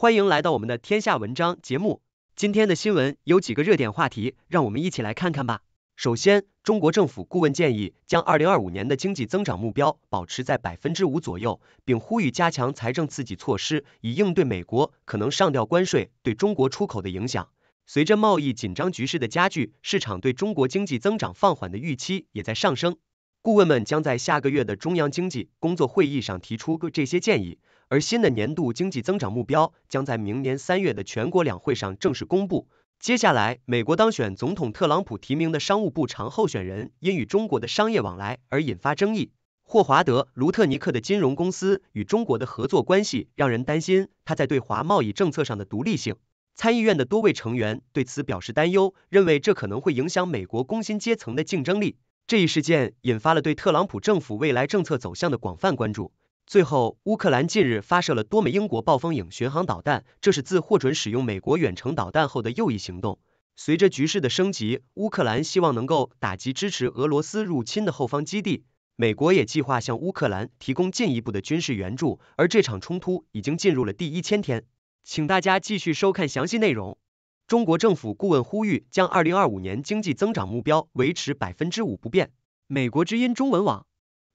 欢迎来到我们的天下文章节目。今天的新闻有几个热点话题，让我们一起来看看吧。首先，中国政府顾问建议将二零二五年的经济增长目标保持在百分之五左右，并呼吁加强财政刺激措施，以应对美国可能上调关税对中国出口的影响。随着贸易紧张局势的加剧，市场对中国经济增长放缓的预期也在上升。顾问们将在下个月的中央经济工作会议上提出这些建议。而新的年度经济增长目标将在明年三月的全国两会上正式公布。接下来，美国当选总统特朗普提名的商务部长候选人因与中国的商业往来而引发争议。霍华德·卢特尼克的金融公司与中国的合作关系让人担心他在对华贸易政策上的独立性。参议院的多位成员对此表示担忧，认为这可能会影响美国工薪阶层的竞争力。这一事件引发了对特朗普政府未来政策走向的广泛关注。最后，乌克兰近日发射了多枚英国暴风影巡航导弹，这是自获准使用美国远程导弹后的又一行动。随着局势的升级，乌克兰希望能够打击支持俄罗斯入侵的后方基地。美国也计划向乌克兰提供进一步的军事援助，而这场冲突已经进入了第一千天。请大家继续收看详细内容。中国政府顾问呼吁将二零二五年经济增长目标维持百分之五不变。美国之音中文网。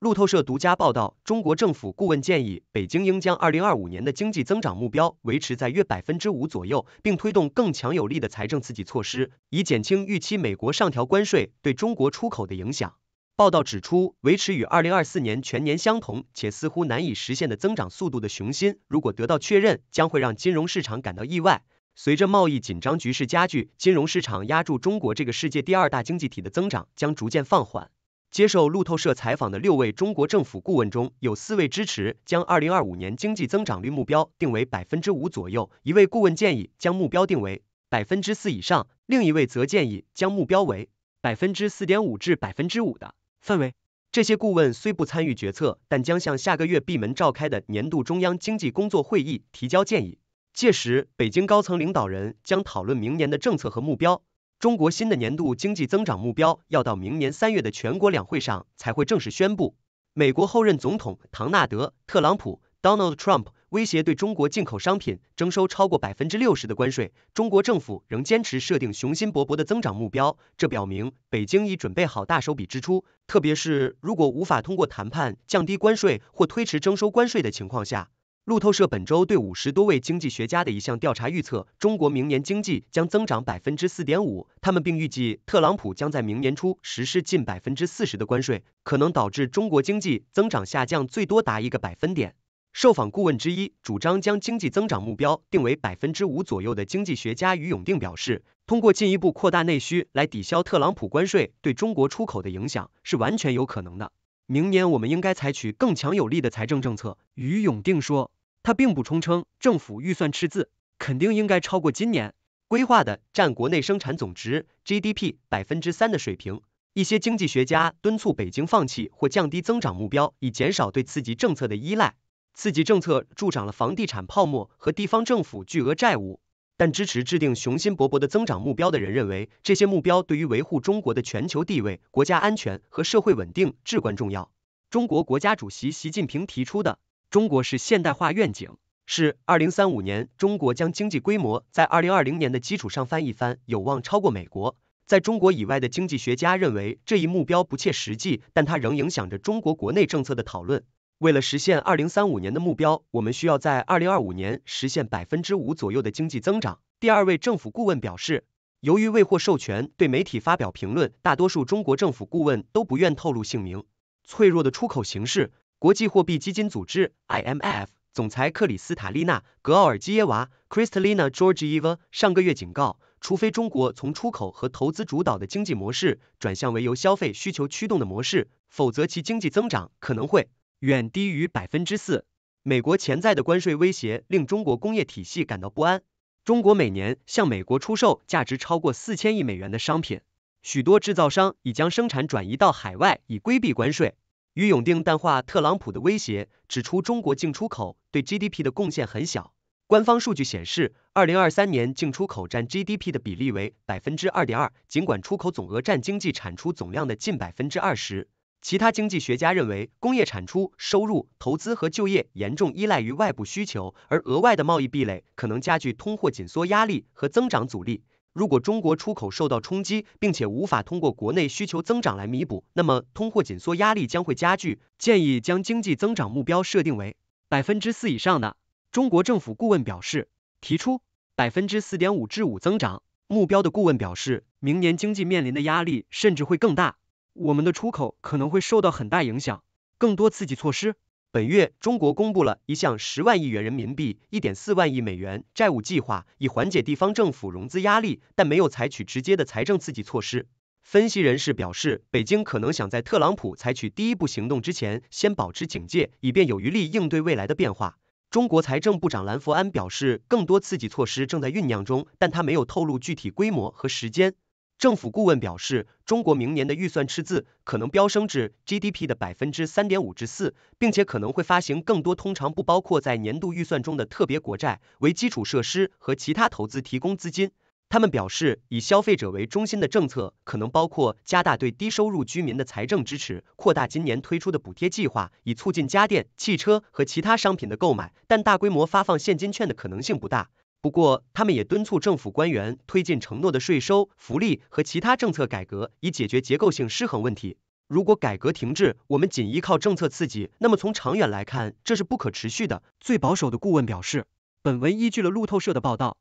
路透社独家报道，中国政府顾问建议，北京应将二零二五年的经济增长目标维持在约百分之五左右，并推动更强有力的财政刺激措施，以减轻预期美国上调关税对中国出口的影响。报道指出，维持与二零二四年全年相同且似乎难以实现的增长速度的雄心，如果得到确认，将会让金融市场感到意外。随着贸易紧张局势加剧，金融市场压住中国这个世界第二大经济体的增长将逐渐放缓。接受路透社采访的六位中国政府顾问中有四位支持将二零二五年经济增长率目标定为百分之五左右，一位顾问建议将目标定为百分之四以上，另一位则建议将目标为百分之四点五至百分之五的范围。这些顾问虽不参与决策，但将向下个月闭门召开的年度中央经济工作会议提交建议。届时，北京高层领导人将讨论明年的政策和目标。中国新的年度经济增长目标要到明年三月的全国两会上才会正式宣布。美国后任总统唐纳德·特朗普 （Donald Trump） 威胁对中国进口商品征收超过百分之六十的关税。中国政府仍坚持设定雄心勃勃的增长目标，这表明北京已准备好大手笔支出，特别是如果无法通过谈判降低关税或推迟征收关税的情况下。路透社本周对五十多位经济学家的一项调查预测，中国明年经济将增长百分之四点五。他们并预计，特朗普将在明年初实施近百分之四十的关税，可能导致中国经济增长下降最多达一个百分点。受访顾问之一、主张将经济增长目标定为百分之五左右的经济学家于永定表示，通过进一步扩大内需来抵消特朗普关税对中国出口的影响是完全有可能的。明年我们应该采取更强有力的财政政策，于永定说。他并不充称政府预算赤字肯定应该超过今年规划的占国内生产总值 GDP 百分之三的水平。一些经济学家敦促北京放弃或降低增长目标，以减少对刺激政策的依赖。刺激政策助长了房地产泡沫和地方政府巨额债务，但支持制定雄心勃勃的增长目标的人认为，这些目标对于维护中国的全球地位、国家安全和社会稳定至关重要。中国国家主席习近平提出的。中国是现代化愿景，是二零三五年中国将经济规模在二零二零年的基础上翻一番，有望超过美国。在中国以外的经济学家认为这一目标不切实际，但它仍影响着中国国内政策的讨论。为了实现二零三五年的目标，我们需要在二零二五年实现百分之五左右的经济增长。第二位政府顾问表示，由于未获授权对媒体发表评论，大多数中国政府顾问都不愿透露姓名。脆弱的出口形势。国际货币基金组织 （IMF） 总裁克里斯塔莉娜·格奥尔基耶娃 （Kristalina Georgieva） 上个月警告，除非中国从出口和投资主导的经济模式转向为由消费需求驱动的模式，否则其经济增长可能会远低于百分之四。美国潜在的关税威胁令中国工业体系感到不安。中国每年向美国出售价值超过四千亿美元的商品，许多制造商已将生产转移到海外以规避关税。于永定淡化特朗普的威胁，指出中国进出口对 GDP 的贡献很小。官方数据显示，二零二三年进出口占 GDP 的比例为百分之二点二。尽管出口总额占经济产出总量的近百分之二十，其他经济学家认为，工业产出、收入、投资和就业严重依赖于外部需求，而额外的贸易壁垒可能加剧通货紧缩压力和增长阻力。如果中国出口受到冲击，并且无法通过国内需求增长来弥补，那么通货紧缩压力将会加剧。建议将经济增长目标设定为百分之四以上的。中国政府顾问表示，提出百分之四点五至五增长目标的顾问表示，明年经济面临的压力甚至会更大。我们的出口可能会受到很大影响。更多刺激措施。本月，中国公布了一项十万亿元人民币、一点四万亿美元债务计划，以缓解地方政府融资压力，但没有采取直接的财政刺激措施。分析人士表示，北京可能想在特朗普采取第一步行动之前，先保持警戒，以便有余力应对未来的变化。中国财政部长兰佛安表示，更多刺激措施正在酝酿中，但他没有透露具体规模和时间。政府顾问表示，中国明年的预算赤字可能飙升至 GDP 的百分之三点五至四，并且可能会发行更多通常不包括在年度预算中的特别国债，为基础设施和其他投资提供资金。他们表示，以消费者为中心的政策可能包括加大对低收入居民的财政支持，扩大今年推出的补贴计划，以促进家电、汽车和其他商品的购买，但大规模发放现金券的可能性不大。不过，他们也敦促政府官员推进承诺的税收、福利和其他政策改革，以解决结构性失衡问题。如果改革停滞，我们仅依靠政策刺激，那么从长远来看，这是不可持续的。最保守的顾问表示。本文依据了路透社的报道。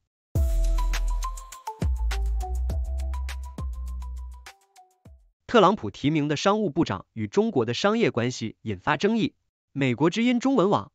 特朗普提名的商务部长与中国的商业关系引发争议。美国之音中文网。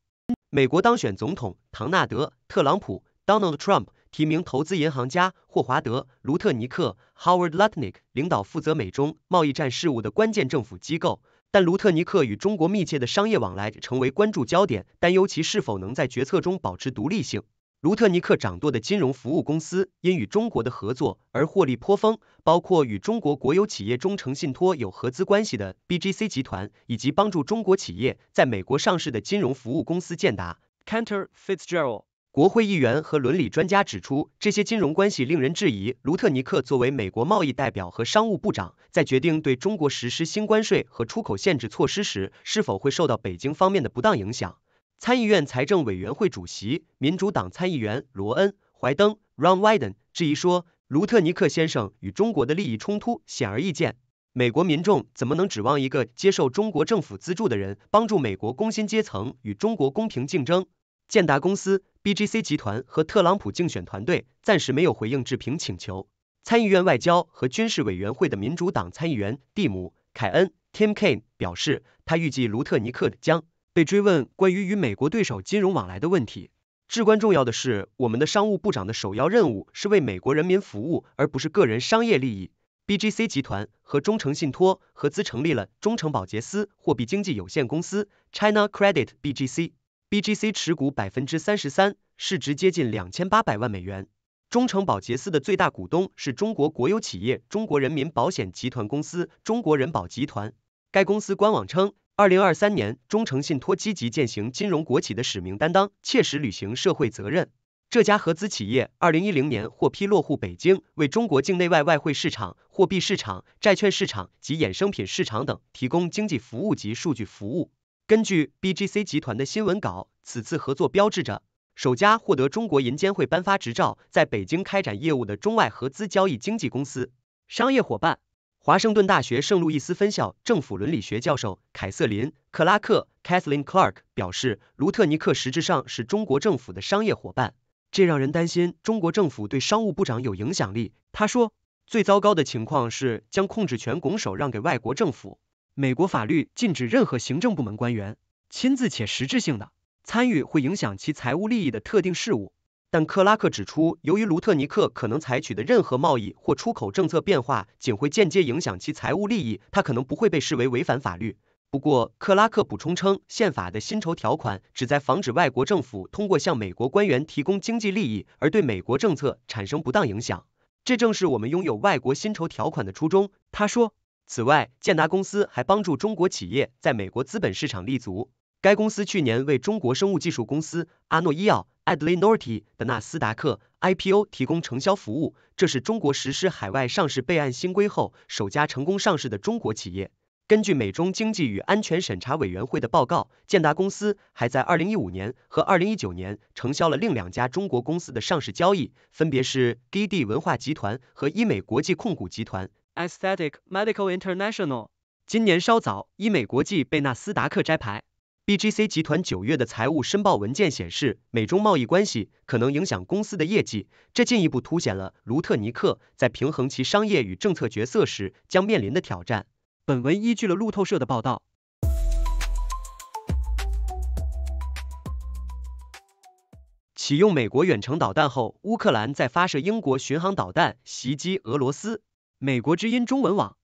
美国当选总统唐纳德·特朗普。Donald Trump 提名投资银行家霍华德·卢特尼克 （Howard Lutnick） 领导负责美中贸易战事务的关键政府机构，但卢特尼克与中国密切的商业往来成为关注焦点，担忧其是否能在决策中保持独立性。卢特尼克掌舵的金融服务公司因与中国的合作而获利颇丰，包括与中国国有企业中诚信托有合资关系的 BGC 集团，以及帮助中国企业在美国上市的金融服务公司建达 （Canter Fitzgerald）。国会议员和伦理专家指出，这些金融关系令人质疑。卢特尼克作为美国贸易代表和商务部长，在决定对中国实施新关税和出口限制措施时，是否会受到北京方面的不当影响？参议院财政委员会主席、民主党参议员罗恩·怀登 （Ron Wyden） 质疑说：“卢特尼克先生与中国的利益冲突显而易见。美国民众怎么能指望一个接受中国政府资助的人帮助美国工薪阶层与中国公平竞争？”建达公司、BGC 集团和特朗普竞选团队暂时没有回应置评请求。参议院外交和军事委员会的民主党参议员蒂姆·凯恩 （Tim Kaine） 表示，他预计卢特尼克将被追问关于与美国对手金融往来的问题。至关重要的是，我们的商务部长的首要任务是为美国人民服务，而不是个人商业利益。BGC 集团和中诚信托合资成立了中诚保洁司货币经济有限公司 （China Credit BGC）。BGC 持股百分之三十三，市值接近两千八百万美元。中诚保杰斯的最大股东是中国国有企业中国人民保险集团公司（中国人保集团）。该公司官网称，二零二三年中诚信托积极践行金融国企的使命担当，切实履行社会责任。这家合资企业二零一零年获批落户北京，为中国境内外外汇市场、货币市场、债券市场及衍生品市场等提供经济服务及数据服务。根据 BGC 集团的新闻稿，此次合作标志着首家获得中国银监会颁发执照，在北京开展业务的中外合资交易经纪公司。商业伙伴，华盛顿大学圣路易斯分校政府伦理学教授凯瑟琳·克拉克 （Kathleen Clark） 表示，卢特尼克实质上是中国政府的商业伙伴，这让人担心中国政府对商务部长有影响力。他说，最糟糕的情况是将控制权拱手让给外国政府。美国法律禁止任何行政部门官员亲自且实质性的参与会影响其财务利益的特定事务。但克拉克指出，由于卢特尼克可能采取的任何贸易或出口政策变化仅会间接影响其财务利益，他可能不会被视为违反法律。不过，克拉克补充称，宪法的薪酬条款旨在防止外国政府通过向美国官员提供经济利益而对美国政策产生不当影响，这正是我们拥有外国薪酬条款的初衷。他说。此外，建达公司还帮助中国企业在美国资本市场立足。该公司去年为中国生物技术公司阿诺医药 （Adlynorty） 的纳斯达克 IPO 提供承销服务，这是中国实施海外上市备案新规后首家成功上市的中国企业。根据美中经济与安全审查委员会的报告，建达公司还在二零一五年和二零一九年承销了另两家中国公司的上市交易，分别是 GD 文化集团和医美国际控股集团。Aesthetic Medical International。今年稍早，医美国际被纳斯达克摘牌。BGC 集团九月的财务申报文件显示，美中贸易关系可能影响公司的业绩，这进一步凸显了卢特尼克在平衡其商业与政策角色时将面临的挑战。本文依据了路透社的报道。启用美国远程导弹后，乌克兰在发射英国巡航导弹袭击俄罗斯。美国之音中文网：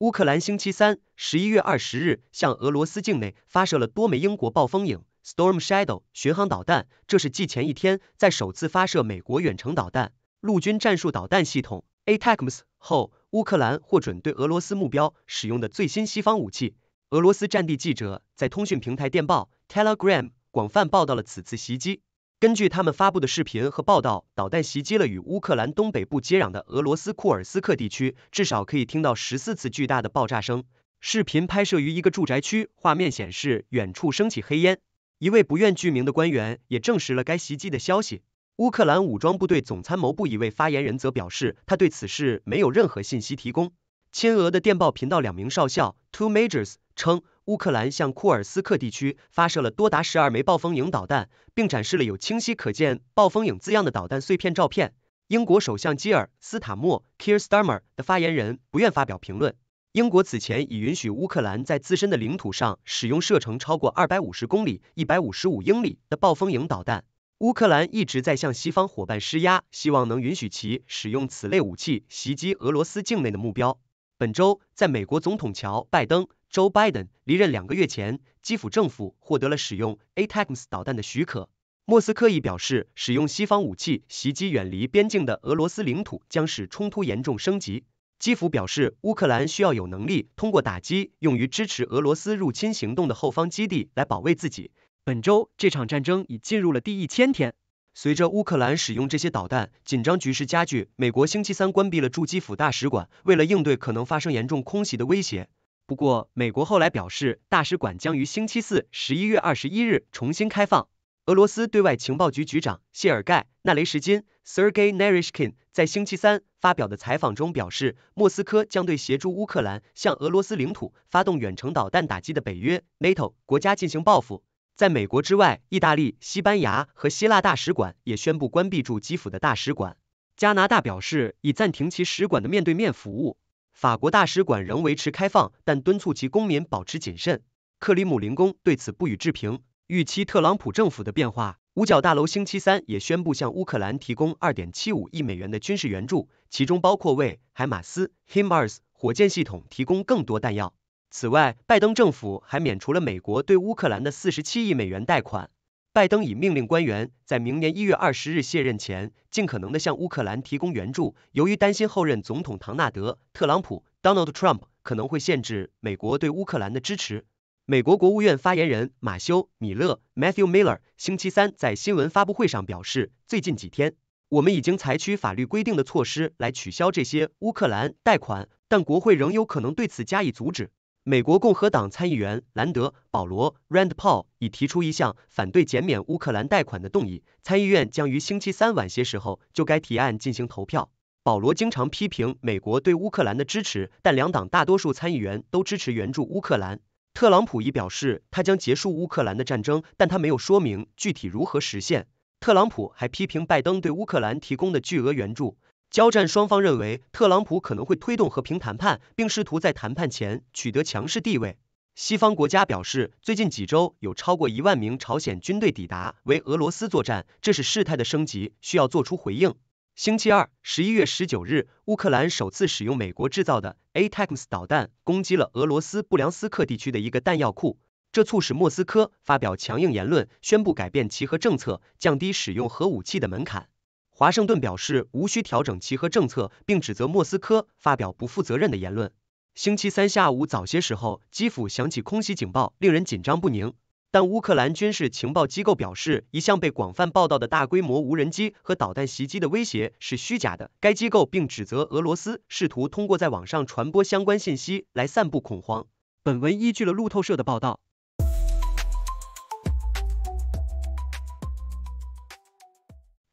乌克兰星期三（十一月二十日）向俄罗斯境内发射了多枚英国暴风影 （Storm Shadow） 巡航导弹，这是继前一天在首次发射美国远程导弹陆军战术导弹系统 （ATACMS） 后，乌克兰获准对俄罗斯目标使用的最新西方武器。俄罗斯战地记者在通讯平台电报 （Telegram） 广泛报道了此次袭击。根据他们发布的视频和报道，导弹袭击了与乌克兰东北部接壤的俄罗斯库尔斯克地区，至少可以听到十四次巨大的爆炸声。视频拍摄于一个住宅区，画面显示远处升起黑烟。一位不愿具名的官员也证实了该袭击的消息。乌克兰武装部队总参谋部一位发言人则表示，他对此事没有任何信息提供。亲俄的电报频道两名少校 （Two Majors） 称。乌克兰向库尔斯克地区发射了多达十二枚“暴风影”导弹，并展示了有清晰可见“暴风影”字样的导弹碎片照片。英国首相基尔·斯塔默 k i r Starmer） 的发言人不愿发表评论。英国此前已允许乌克兰在自身的领土上使用射程超过二百五十公里（一百五十五英里）的“暴风影”导弹。乌克兰一直在向西方伙伴施压，希望能允许其使用此类武器袭击俄罗斯境内的目标。本周，在美国总统乔·拜登。Joe Biden 离任两个月前，基辅政府获得了使用 ATACMS 导弹的许可。莫斯科已表示，使用西方武器袭击远离边境的俄罗斯领土，将使冲突严重升级。基辅表示，乌克兰需要有能力通过打击用于支持俄罗斯入侵行动的后方基地来保卫自己。本周，这场战争已进入了第一千天。随着乌克兰使用这些导弹，紧张局势加剧。美国星期三关闭了驻基辅大使馆，为了应对可能发生严重空袭的威胁。不过，美国后来表示，大使馆将于星期四（十一月二十一日）重新开放。俄罗斯对外情报局局长谢尔盖·纳雷什金 （Sergey Naryshkin） 在星期三发表的采访中表示，莫斯科将对协助乌克兰向俄罗斯领土发动远程导弹打击的北约 （NATO） 国家进行报复。在美国之外，意大利、西班牙和希腊大使馆也宣布关闭驻基辅的大使馆。加拿大表示已暂停其使馆的面对面服务。法国大使馆仍维持开放，但敦促其公民保持谨慎。克里姆林宫对此不予置评。预期特朗普政府的变化，五角大楼星期三也宣布向乌克兰提供二点七五亿美元的军事援助，其中包括为海马斯 （HIMARS） 火箭系统提供更多弹药。此外，拜登政府还免除了美国对乌克兰的四十七亿美元贷款。拜登已命令官员在明年一月二十日卸任前，尽可能的向乌克兰提供援助。由于担心后任总统唐纳德·特朗普 （Donald Trump） 可能会限制美国对乌克兰的支持，美国国务院发言人马修·米勒 （Matthew Miller） 星期三在新闻发布会上表示：“最近几天，我们已经采取法律规定的措施来取消这些乌克兰贷款，但国会仍有可能对此加以阻止。”美国共和党参议员兰德·保罗 （Rand Paul） 已提出一项反对减免乌克兰贷款的动议，参议院将于星期三晚些时候就该提案进行投票。保罗经常批评美国对乌克兰的支持，但两党大多数参议员都支持援助乌克兰。特朗普已表示他将结束乌克兰的战争，但他没有说明具体如何实现。特朗普还批评拜登对乌克兰提供的巨额援助。交战双方认为，特朗普可能会推动和平谈判，并试图在谈判前取得强势地位。西方国家表示，最近几周有超过一万名朝鲜军队抵达为俄罗斯作战，这是事态的升级，需要做出回应。星期二，十一月十九日，乌克兰首次使用美国制造的 ATACMS 导弹攻击了俄罗斯布良斯克地区的一个弹药库，这促使莫斯科发表强硬言论，宣布改变其核政策，降低使用核武器的门槛。华盛顿表示无需调整其和政策，并指责莫斯科发表不负责任的言论。星期三下午早些时候，基辅响起空袭警报，令人紧张不宁。但乌克兰军事情报机构表示，一向被广泛报道的大规模无人机和导弹袭击的威胁是虚假的。该机构并指责俄罗斯试图通过在网上传播相关信息来散布恐慌。本文依据了路透社的报道。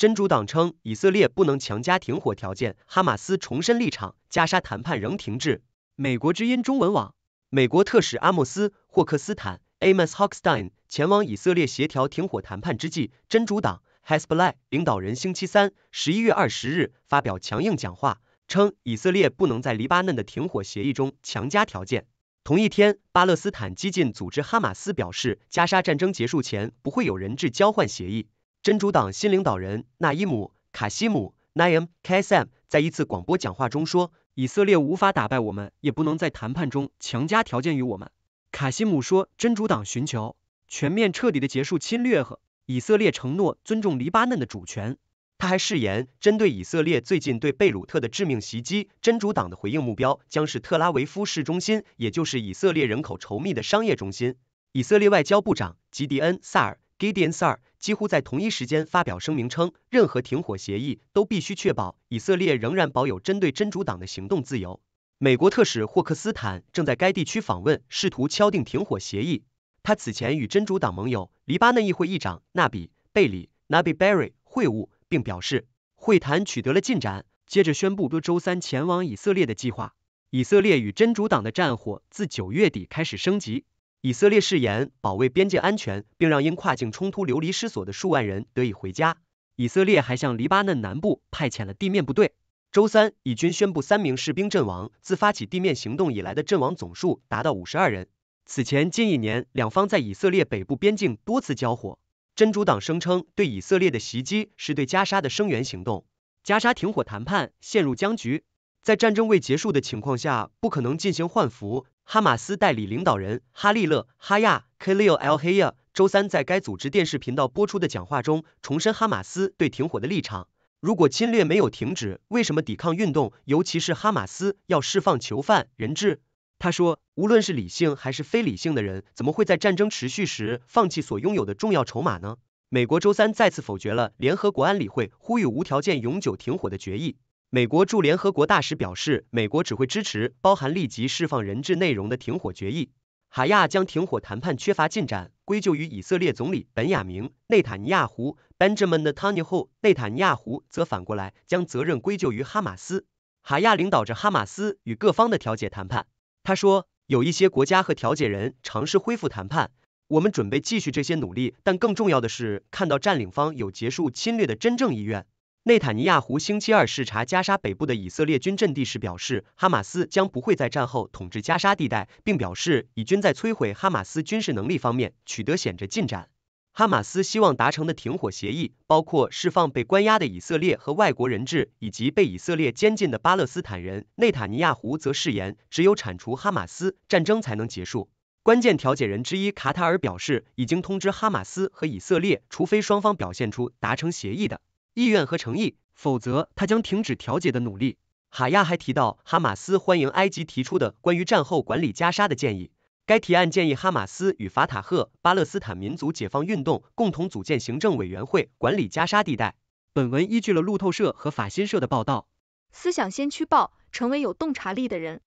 真主党称以色列不能强加停火条件，哈马斯重申立场，加沙谈判仍停滞。美国之音中文网，美国特使阿莫斯·霍克斯坦 （Amos Hockstein） 前往以色列协调停火谈判之际，真主党 （Hezbollah） 领导人星期三（十一月二十日）发表强硬讲话，称以色列不能在黎巴嫩的停火协议中强加条件。同一天，巴勒斯坦激进组织哈马斯表示，加沙战争结束前不会有人质交换协议。真主党新领导人纳伊姆·卡西姆 （Naim k a s s m 在一次广播讲话中说：“以色列无法打败我们，也不能在谈判中强加条件于我们。”卡西姆说：“真主党寻求全面彻底的结束侵略和以色列承诺尊重黎巴嫩的主权。”他还誓言，针对以色列最近对贝鲁特的致命袭击，真主党的回应目标将是特拉维夫市中心，也就是以色列人口稠密的商业中心。以色列外交部长吉迪恩·萨尔。Gideon s a r 几乎在同一时间发表声明称，任何停火协议都必须确保以色列仍然保有针对真主党的行动自由。美国特使霍克斯坦正在该地区访问，试图敲定停火协议。他此前与真主党盟友黎巴嫩议会议长纳比贝里 （Nabi Berry） 会晤，并表示会谈取得了进展。接着宣布若周三前往以色列的计划。以色列与真主党的战火自九月底开始升级。以色列誓言保卫边界安全，并让因跨境冲突流离失所的数万人得以回家。以色列还向黎巴嫩南部派遣了地面部队。周三，以军宣布三名士兵阵亡，自发起地面行动以来的阵亡总数达到五十二人。此前近一年，两方在以色列北部边境多次交火。真主党声称对以色列的袭击是对加沙的声援行动。加沙停火谈判陷入僵局，在战争未结束的情况下，不可能进行换俘。哈马斯代理领导人哈利勒·哈亚 （Khalil al-Hayya） 周三在该组织电视频道播出的讲话中，重申哈马斯对停火的立场。如果侵略没有停止，为什么抵抗运动，尤其是哈马斯，要释放囚犯、人质？他说，无论是理性还是非理性的人，怎么会在战争持续时放弃所拥有的重要筹码呢？美国周三再次否决了联合国安理会呼吁无条件永久停火的决议。美国驻联合国大使表示，美国只会支持包含立即释放人质内容的停火决议。哈亚将停火谈判缺乏进展归咎于以色列总理本雅明·内塔尼亚胡 （Benjamin Netanyahu），内塔尼亚胡则反过来将责任归咎于哈马斯。哈亚领导着哈马斯与各方的调解谈判。他说：“有一些国家和调解人尝试恢复谈判，我们准备继续这些努力，但更重要的是看到占领方有结束侵略的真正意愿。”内塔尼亚胡星期二视察加沙北部的以色列军阵地时表示，哈马斯将不会在战后统治加沙地带，并表示以军在摧毁哈马斯军事能力方面取得显著进展。哈马斯希望达成的停火协议包括释放被关押的以色列和外国人质，以及被以色列监禁的巴勒斯坦人。内塔尼亚胡则誓言，只有铲除哈马斯，战争才能结束。关键调解人之一卡塔尔表示，已经通知哈马斯和以色列，除非双方表现出达成协议的。意愿和诚意，否则他将停止调解的努力。哈亚还提到，哈马斯欢迎埃及提出的关于战后管理加沙的建议。该提案建议哈马斯与法塔赫、巴勒斯坦民族解放运动共同组建行政委员会管理加沙地带。本文依据了路透社和法新社的报道。思想先驱报，成为有洞察力的人。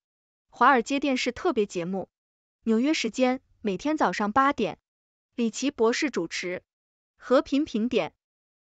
华尔街电视特别节目，纽约时间每天早上八点，李奇博士主持《和平评点》。